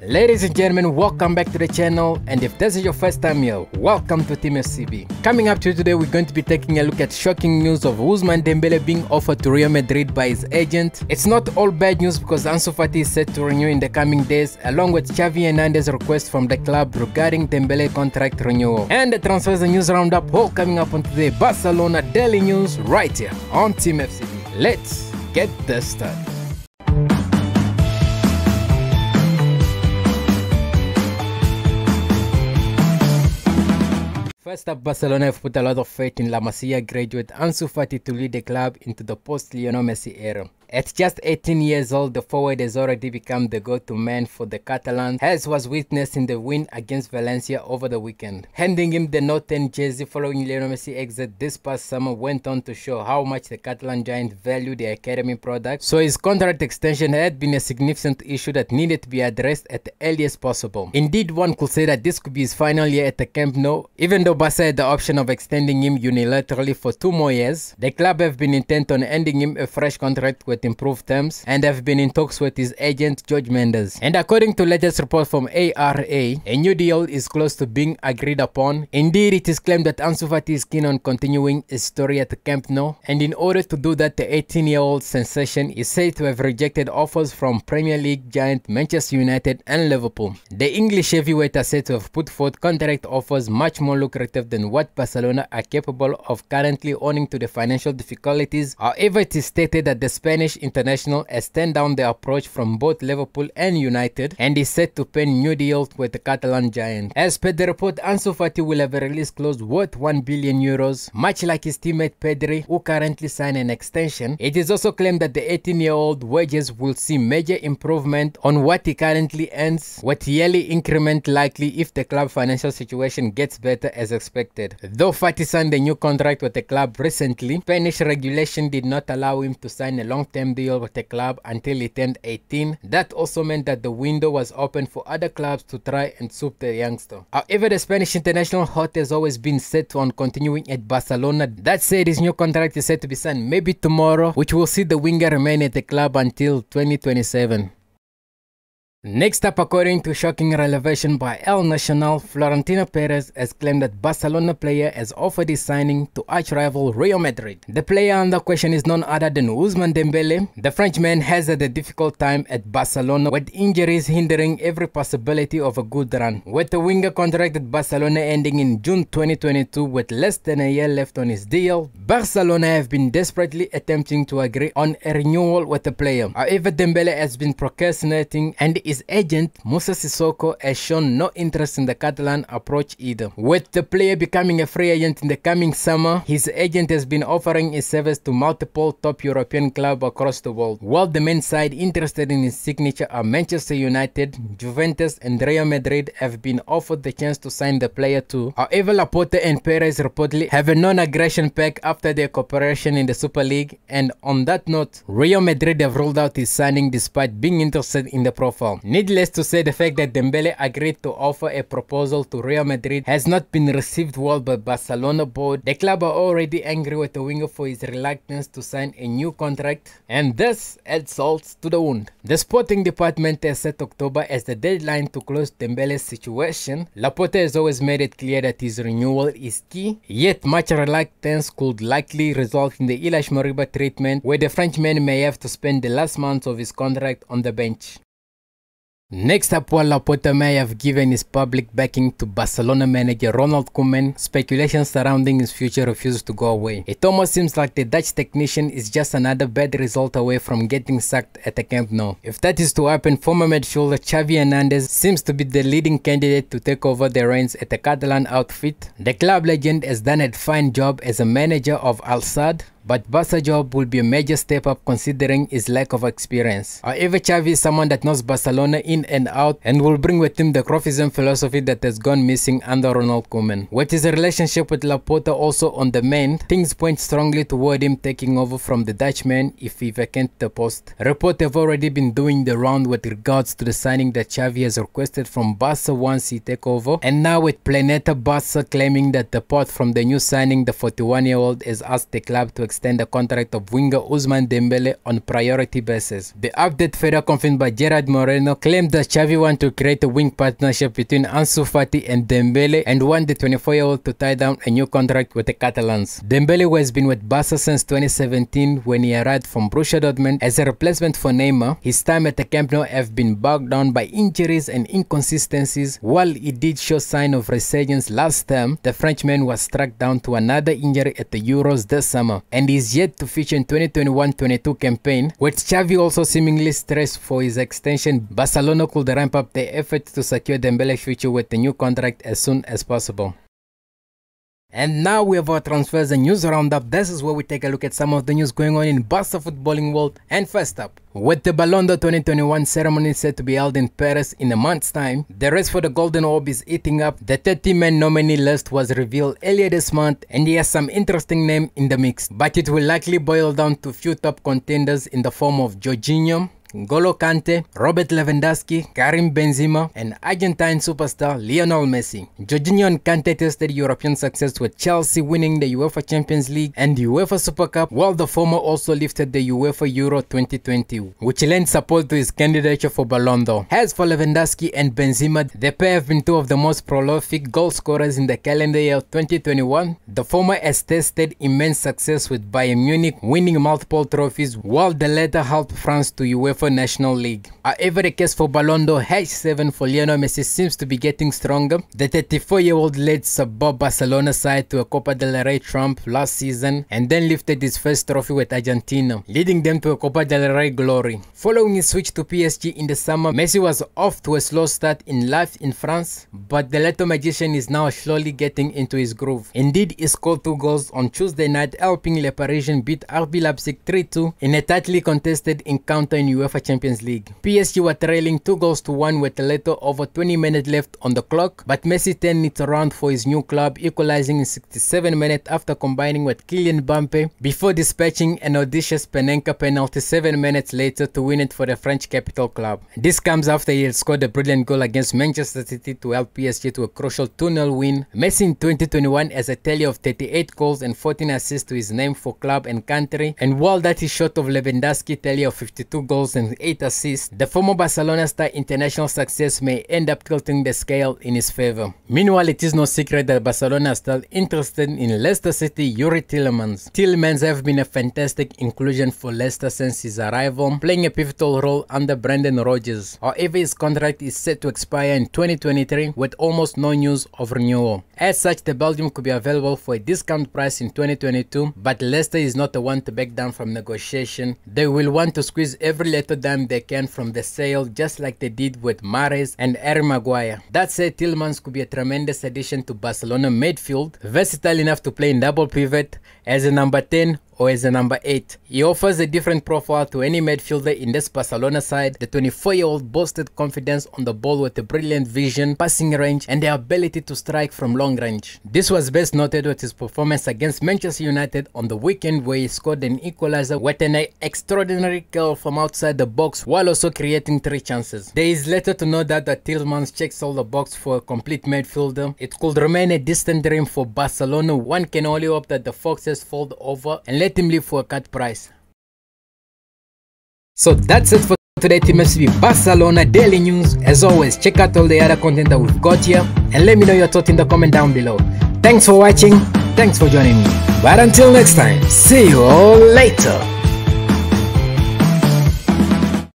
Ladies and gentlemen, welcome back to the channel and if this is your first time here, welcome to Team FCB. Coming up to you today, we're going to be taking a look at shocking news of Usman Dembele being offered to Real Madrid by his agent. It's not all bad news because Ansu Fati is set to renew in the coming days along with Xavi Hernandez's request from the club regarding Dembele contract renewal. And the transfers and news roundup all coming up on today Barcelona Daily News right here on Team FCB. Let's get this started. First up, Barcelona have put a lot of faith in La Masia graduate Ansu Fati to lead the club into the post-Lionel Messi era. At just 18 years old, the forward has already become the go-to man for the Catalans, as was witnessed in the win against Valencia over the weekend. Handing him the Northern jersey following Lionel Messi exit this past summer went on to show how much the Catalan giant valued the academy product, so his contract extension had been a significant issue that needed to be addressed at the earliest possible. Indeed, one could say that this could be his final year at the Camp Nou, even though Barca had the option of extending him unilaterally for two more years, the club have been intent on ending him a fresh contract with with improved terms and have been in talks with his agent George Mendes. And according to latest report from ARA, a new deal is close to being agreed upon. Indeed, it is claimed that Ansu Fati is keen on continuing his story at Camp Nou and in order to do that, the 18-year-old sensation is said to have rejected offers from Premier League giant Manchester United and Liverpool. The English heavyweight are said to have put forth contract offers much more lucrative than what Barcelona are capable of currently owing to the financial difficulties. However, it is stated that the Spanish Spanish international has turned down the approach from both Liverpool and United and is set to pen new deals with the Catalan giant. As per the report, Ansu Fati will have a release clause worth 1 billion euros, much like his teammate Pedri, who currently signed an extension. It is also claimed that the 18-year-old wages will see major improvement on what he currently earns, with yearly increment likely if the club financial situation gets better as expected. Though Fati signed a new contract with the club recently, Spanish regulation did not allow him to sign a long-term term deal with the club until he turned 18. That also meant that the window was open for other clubs to try and swoop the youngster. However, the Spanish international hot has always been set on continuing at Barcelona. That said, his new contract is set to be signed maybe tomorrow, which will see the winger remain at the club until 2027. Next up, according to shocking revelation by El Nacional, Florentino Perez has claimed that Barcelona player has offered his signing to arch-rival Real Madrid. The player under question is none other than Usman Dembele. The Frenchman has had a difficult time at Barcelona with injuries hindering every possibility of a good run. With the winger contract at Barcelona ending in June 2022 with less than a year left on his deal, Barcelona have been desperately attempting to agree on a renewal with the player. However, Dembele has been procrastinating and is his agent Musa Sissoko has shown no interest in the Catalan approach either. With the player becoming a free agent in the coming summer, his agent has been offering his service to multiple top European clubs across the world, while the main side interested in his signature are Manchester United, Juventus and Real Madrid have been offered the chance to sign the player too. However, Laporte and Perez reportedly have a non-aggression pact after their cooperation in the Super League and on that note, Real Madrid have ruled out his signing despite being interested in the profile. Needless to say, the fact that Dembele agreed to offer a proposal to Real Madrid has not been received well by Barcelona board. The club are already angry with the winger for his reluctance to sign a new contract, and this adds salt to the wound. The sporting department has set October as the deadline to close Dembele's situation. Laporte has always made it clear that his renewal is key, yet much reluctance could likely result in the Ilash Moriba treatment, where the Frenchman may have to spend the last months of his contract on the bench. Next up, while Laporta may have given his public backing to Barcelona manager Ronald Koeman, speculation surrounding his future refuses to go away. It almost seems like the Dutch technician is just another bad result away from getting sacked at the Camp Nou. If that is to happen, former midfielder Xavi Hernandez seems to be the leading candidate to take over the reins at the Catalan outfit. The club legend has done a fine job as a manager of Al Sadd, but Barca job will be a major step up considering his lack of experience. However, Xavi is someone that knows Barcelona in and out and will bring with him the Crofism philosophy that has gone missing under Ronald Koeman. With his relationship with Laporta also on the mend, things point strongly toward him taking over from the Dutchman if he vacates the post. Reports have already been doing the round with regards to the signing that Xavi has requested from Barca once he take over, and now with Planeta Barca claiming that the part from the new signing, the 41-year-old has asked the club to accept extend the contract of winger Usman Dembele on priority basis. The update further confirmed by Gerard Moreno claimed that Xavi want to create a wing partnership between Ansu Fati and Dembele and want the 24-year-old to tie down a new contract with the Catalans. Dembele who has been with Barca since 2017 when he arrived from Borussia Dortmund as a replacement for Neymar. His time at the Camp Nou have been bogged down by injuries and inconsistencies. While he did show sign of resurgence last term, the Frenchman was struck down to another injury at the Euros this summer and and is yet to feature in 2021-22 campaign, with Xavi also seemingly stressed for his extension, Barcelona could ramp up their efforts to secure Dembele's future with a new contract as soon as possible. And now we have our transfers and news roundup. This is where we take a look at some of the news going on in Barca footballing world. And first up, with the Ballon d'Or 2021 ceremony set to be held in Paris in a month's time, the race for the Golden Orb is eating up. The 30-man nominee list was revealed earlier this month and he has some interesting name in the mix. But it will likely boil down to few top contenders in the form of Jorginho, Ngolo Kante, Robert Lewandowski, Karim Benzema, and Argentine superstar Lionel Messi. Jorginho Kante tested European success with Chelsea winning the UEFA Champions League and the UEFA Super Cup, while the former also lifted the UEFA Euro 2020, which lent support to his candidature for Ballon d'Or. As for Lewandowski and Benzema, the pair have been two of the most prolific goal scorers in the calendar year 2021. The former has tested immense success with Bayern Munich, winning multiple trophies, while the latter helped France to UEFA National League. However, the case for Balondo H7 for Lionel Messi seems to be getting stronger. The 34-year-old led Suburb Barcelona side to a Copa del Rey trump last season and then lifted his first trophy with Argentina, leading them to a Copa del Rey glory. Following his switch to PSG in the summer, Messi was off to a slow start in life in France, but the Leto magician is now slowly getting into his groove. Indeed, he scored two goals on Tuesday night helping Le Parisien beat RB Leipzig 3-2 in a tightly contested encounter in UEFA UEFA Champions League. PSG were trailing 2 goals to 1 with little over 20 minutes left on the clock, but Messi turned it around for his new club, equalizing in 67 minutes after combining with Kylian Mbappe before dispatching an audacious Penenka penalty 7 minutes later to win it for the French capital club. This comes after he scored a brilliant goal against Manchester City to help PSG to a crucial 2-0 win. Messi in 2021 has a tally of 38 goals and 14 assists to his name for club and country, and while that is short of Lewandowski tally of 52 goals and 8 assists, the former Barcelona star international success may end up tilting the scale in his favour. Meanwhile, it is no secret that Barcelona are still interested in Leicester City Yuri Tillemans. Tillemans have been a fantastic inclusion for Leicester since his arrival, playing a pivotal role under Brendan Rodgers. However, his contract is set to expire in 2023 with almost no news of renewal. As such, the Belgium could be available for a discount price in 2022, but Leicester is not the one to back down from negotiation. They will want to squeeze every than they can from the sale, just like they did with Mares and Harry Maguire. That said, Tillmans could be a tremendous addition to Barcelona midfield, versatile enough to play in double pivot as a number 10 or as a number 8. He offers a different profile to any midfielder in this Barcelona side. The 24-year-old boasted confidence on the ball with a brilliant vision, passing range and the ability to strike from long range. This was best noted with his performance against Manchester United on the weekend where he scored an equaliser with an extraordinary curl from outside the box while also creating three chances. There is little to know that the Tillmans checks all the box for a complete midfielder. It could remain a distant dream for Barcelona. One can only hope that the Foxes fold over and let let him leave for a cut price. So that's it for today Team Barcelona Daily News. As always, check out all the other content that we've got here and let me know your thoughts in the comment down below. Thanks for watching, thanks for joining me. But until next time, see you all later.